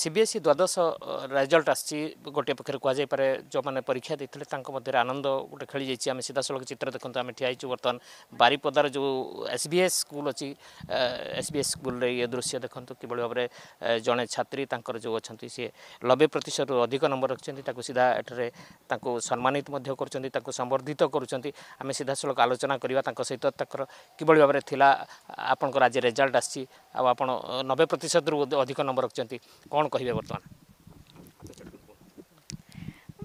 CBSE দ্বাদশ result আসছি গোটিয়ে পক্ষে কুয়া কুহযাইপরে যে পরীক্ষা দিয়ে তাঁর মধ্যে আনন্দ গোটে খেলি যাই আমি সিধাসলখ চিত্র দেখ আমি ঠিয়া হয়েছি বর্তমান বারিপদার যে এসবিএস স্কুল অসবিএস এসবিএস স্কুলের ইয়ে দৃশ্য দেখুন কিভাবে ভাবে জনে ছাত্রী তাঁর যে অনেক সি নবে প্রতিশত অধিক নম্বর রাখছেন তাকে সিধা এটার তাঁকু সম্মানিত করছেন তাঁকু সম্বর্ধিত করছেন আমি সিধাসলখ আলোচনা করা তাঁর সহ তাঁর কিভাবে ভাবে লা আপনার আজ রেজল্ট আসছে আপনার নবে প্রতিশত অধিক নম্বর রাখছেন কম कौन कहे बर्तमान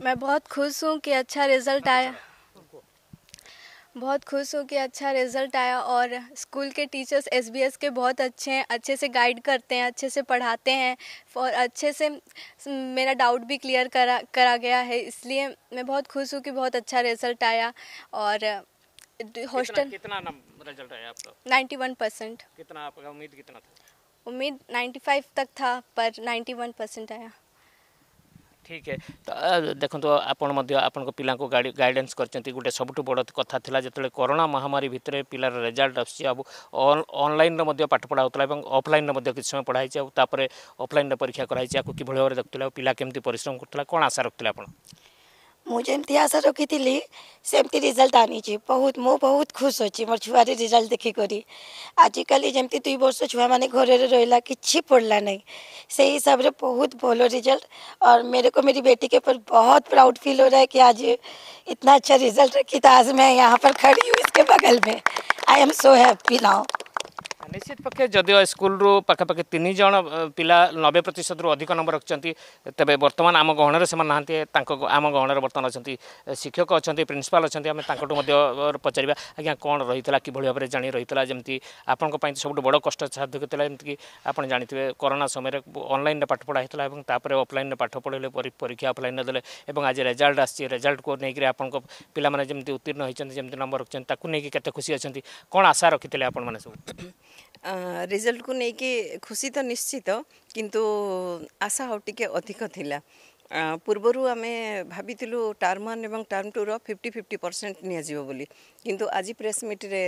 मैं बहुत खुश हूँ कि अच्छा रिजल्ट अच्छा। आया बहुत खुश हूँ कि अच्छा रिजल्ट आया और स्कूल के टीचर्स एसबीएस के बहुत अच्छे हैं अच्छे से गाइड करते हैं अच्छे से पढ़ाते हैं और अच्छे से मेरा डाउट भी क्लियर करा करा गया है इसलिए मैं बहुत खुश हूँ कि बहुत अच्छा रिजल्ट आया और हॉस्टल कितना, कितना रिजल्ट आया आपका नाइन्टी वन परसेंट कितना आपका उम्मीद कितना था उम्मीद 95 तक था पर 91 परसेंट आया ठीक है तो देखो तो आपण मध्य आपनको पिलांको गाइड बड़ कथा थिला जेतले कोरोना महामारी भितर पिलार रिजल्ट आसी अब पाठ पढ़ा होतला एवं ऑफलाइन समय पढ़ाई छै परीक्षा कराई छै आकु कि भळ पिला केमती परिश्रम करतला कोन आशा रखतला आपण मुझे आशा रखी ली सेमती रिजल्ट आनी बहुत मु बहुत खुश अच्छी मोर छुआर रिजल्ट देखिकी आजिकल जमी दुई बर्ष छुआ मैंने घर में रहा कि पड़ला ना से हिसाब से बहुत भल रिजल्ट और मेरे को मेरी बेटी के ऊपर बहुत प्राउड फील हो रहा है कि आज इतना अच्छा रिजल्ट रखी था आज मैं यहाँ पर खड़ी हूँ इसके बगल में I am so happy now निश्चित पक्ष ज स्कुल पाखापा पिया नबे रु अधिक नम्बर रक्िन्छ तेबेर बर्तन आम गहन सेमा नान्ति आम गहणा बर्तन शिक्षक अहिले प्रिन्सिपाल अहिले तु पचार कन् रहिला किभली भाव जाने रहिला जब बड कष्ट साकुकै छ जाथि कोरोना समय अनल पाठपढाइला अफल पाठ पढे परीक्षा अफल आज रेजाल्ट आ रेजल्टको निकै आपिति उत्तीर्ण हुन्छ जे नम्बर रोिचिन्छु नते खुसी अहिले कन आशा रकिले आउँछ ରେଜଲ୍ଟକୁ ନେଇକି ଖୁସି ତ ନିଶ୍ଚିତ କିନ୍ତୁ ଆଶା ଆଉ ଟିକେ ଅଧିକ ଥିଲା ପୂର୍ବରୁ ଆମେ ଭାବିଥିଲୁ ଟର୍ମ ୱାନ୍ ଏବଂ ଟର୍ମ ଟୁର ଫିଫ୍ଟି ଫିଫ୍ଟି ପରସେଣ୍ଟ ନିଆଯିବ ବୋଲି କିନ୍ତୁ ଆଜି ପ୍ରେସ୍ ମିଟ୍ରେ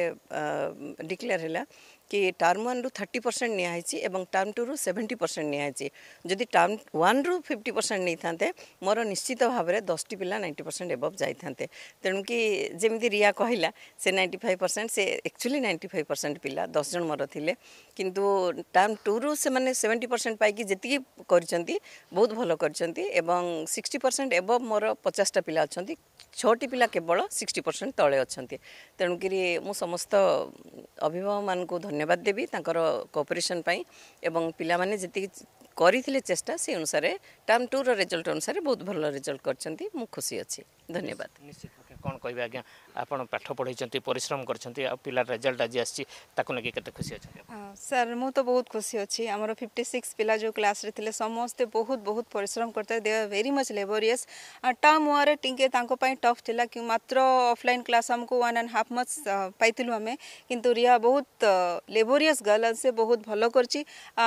ଡିକ୍ଲେୟାର ହେଲା କି ଟର୍ମ ୱାନ୍ରୁ ଥାର୍ଟି ପରସେଣ୍ଟ ନିଆହେଇଛି ଏବଂ ଟର୍ମ ଟୁରୁ ସେଭେଣ୍ଟି ପରସେଣ୍ଟ ନିଆହେଇଛି ଯଦି ଟର୍ମ ୱାନ୍ରୁ ଫିଫ୍ଟି ପରସେଣ୍ଟ ନେଇଥାନ୍ତେ ମୋର ନିଶ୍ଚିତ ଭାବରେ ଦଶଟି ପିଲା ନାଇଣ୍ଟି ପରସେଣ୍ଟ ଏବଭ୍ ଯାଇଥାନ୍ତେ ତେଣୁକି ଯେମିତି ରିୟା କହିଲା ସେ ନାଇଣ୍ଟି ଫାଇଭ୍ ପରସେଣ୍ଟ ସେ ଆକ୍ଚୁଆଲି ନାଇଣ୍ଟି ଫାଇଭ୍ ପରସେଣ୍ଟ ପିଲା ଦଶ ଜଣ ମୋର ଥିଲେ କିନ୍ତୁ ଟର୍ମ ଟୁରୁ ସେମାନେ ସେଭେଣ୍ଟି ପରସେଣ୍ଟ ପାଇକି ଯେତିକି କରିଛନ୍ତି ବହୁତ ଭଲ କରିଛନ୍ତି ଏବଂ ସିକ୍ସଟି ପରସେଣ୍ଟ ଏବଭ୍ ମୋର ପଚାଶଟା ପିଲା ଅଛନ୍ତି ଛଅଟି ପିଲା କେବଳ ସିକ୍ସଟି ପରସେଣ୍ଟ ତଳେ ଅଛନ୍ତି ତେଣୁକରି ମୁଁ ସମସ୍ତ ଅଭିଭାବକମାନଙ୍କୁ ଧନ୍ୟବାଦ ଧନ୍ୟବାଦ ଦେବି ତାଙ୍କର କୋପରେସନ୍ ପାଇଁ ଏବଂ ପିଲାମାନେ ଯେତିକି କରିଥିଲେ ଚେଷ୍ଟା ସେ ଅନୁସାରେ ଟର୍ମ ଟୁର ରେଜଲ୍ଟ ଅନୁସାରେ ବହୁତ ଭଲ ରେଜଲ୍ଟ କରିଛନ୍ତି ମୁଁ ଖୁସି ଅଛି ଧନ୍ୟବାଦ ନିଶ୍ଚିତ कौन कह आप पाठ पढ़ाई परिश्रम कर रेजल्ट आज आगे के खुशी अच्छे सर मुझे तो बहुत खुशी अच्छी आम फिफ्टी सिक्स पिला जो क्लास समस्ते बहुत बहुत परिश्रम करते they are very much लेबोरीयस term way टीके टफ थी कि मात्र अफलाइन क्लास आमको one and half month pile आम कि रिया बहुत लेबोरीयस गर्ल से बहुत भल कर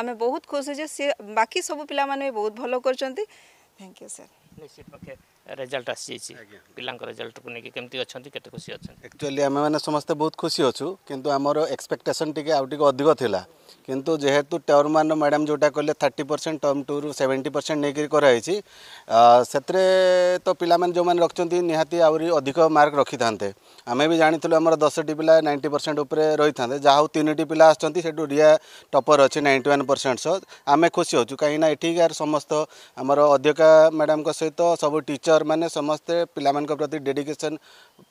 आम बहुत खुश हो बाकी सब पिला बहुत भल कर थैंक यू सर निश्चित पक्ष ରେଜଲ୍ଟ ଆସିଯାଇଛି ପିଲାଙ୍କ ରେଜଲ୍ଟକୁ ନେଇକି କେମିତି ଅଛନ୍ତି କେତେ ଖୁସି ଅଛନ୍ତି ଆକ୍ଚୁଆଲି ଆମେମାନେ ସମସ୍ତେ ବହୁତ ଖୁସି ଅଛୁ କିନ୍ତୁ ଆମର ଏକ୍ସପେକ୍ଟେସନ୍ ଟିକେ ଆଉ ଟିକେ ଅଧିକ ଥିଲା କିନ୍ତୁ ଯେହେତୁ ଟର୍ମ ୱାନ୍ ମ୍ୟାଡ଼ାମ୍ ଯେଉଁଟା କହିଲେ ଥାର୍ଟି ପରସେଣ୍ଟ ଟର୍ମ ଟୁରୁ ସେଭେଣ୍ଟି ପରସେଣ୍ଟ ନେଇକରି କରାହେଇଛି ସେଥିରେ ତ ପିଲାମାନେ ଯେଉଁମାନେ ରଖିଛନ୍ତି ନିହାତି ଆହୁରି ଅଧିକ ମାର୍କ ରଖିଥାନ୍ତେ ଆମେ ବି ଜାଣିଥିଲୁ ଆମର ଦଶଟି ପିଲା ନାଇଣ୍ଟି ପରସେଣ୍ଟ ଉପରେ ରହିଥାନ୍ତେ ଯାହା ହଉ ତିନିଟି ପିଲା ଆସିଛନ୍ତି ସେଠୁ ରିଆ ଟପର୍ ଅଛି ନାଇଣ୍ଟି ୱାନ୍ ପରସେଣ୍ଟ ସହ ଆମେ ଖୁସି ଅଛୁ କାହିଁକିନା ଏଠିକାର ସମସ୍ତ ଆମର ଅଧ୍ୟକା ମ୍ୟାଡ଼ାମଙ୍କ ସହିତ ସବୁ ଟିଚର ଟିଚର ମାନେ ସମସ୍ତେ ପିଲାମାନଙ୍କ ପ୍ରତି ଡେଡିକେସନ୍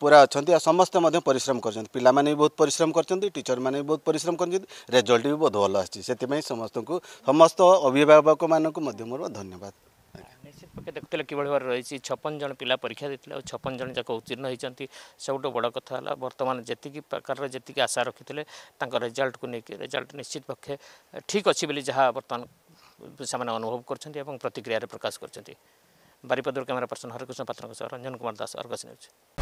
ପୁରା ଅଛନ୍ତି ଆଉ ସମସ୍ତେ ମଧ୍ୟ ପରିଶ୍ରମ କରୁଛନ୍ତି ପିଲାମାନେ ବି ବହୁତ ପରିଶ୍ରମ କରିଛନ୍ତି ଟିଚର ମାନେ ବି ବହୁତ ପରିଶ୍ରମ କରିଛନ୍ତି ରେଜଲ୍ଟ ବି ବହୁତ ଭଲ ଆସିଛି ସେଥିପାଇଁ ସମସ୍ତଙ୍କୁ ସମସ୍ତ ଅଭିଭାବକମାନଙ୍କୁ ମଧ୍ୟ ମୋର ଧନ୍ୟବାଦ ନିଶ୍ଚିତ ପକ୍ଷେ ଦେଖୁଥିଲେ କିଭଳି ଭାବରେ ରହିଛି ଛପନ ଜଣ ପିଲା ପରୀକ୍ଷା ଦେଇଥିଲେ ଆଉ ଛପନ ଜଣ ଯାକ ଉତ୍ତୀର୍ଣ୍ଣ ହୋଇଛନ୍ତି ସବୁଠୁ ବଡ଼ କଥା ହେଲା ବର୍ତ୍ତମାନ ଯେତିକି ପ୍ରକାରର ଯେତିକି ଆଶା ରଖିଥିଲେ ତାଙ୍କ ରେଜଲ୍ଟକୁ ନେଇକି ରେଜଲ୍ଟ ନିଶ୍ଚିତ ପକ୍ଷେ ଠିକ୍ ଅଛି ବୋଲି ଯାହା ବର୍ତ୍ତମାନ ସେମାନେ ଅନୁଭବ କରୁଛନ୍ତି ଏବଂ ପ୍ରତିକ୍ରିୟାରେ ପ୍ରକାଶ କରୁଛନ୍ତି बारीपदुर क्यामेरा पर्सन हरिकृष्ण पात्रको छ रञ्जन कुमार दास अर्घ न्युज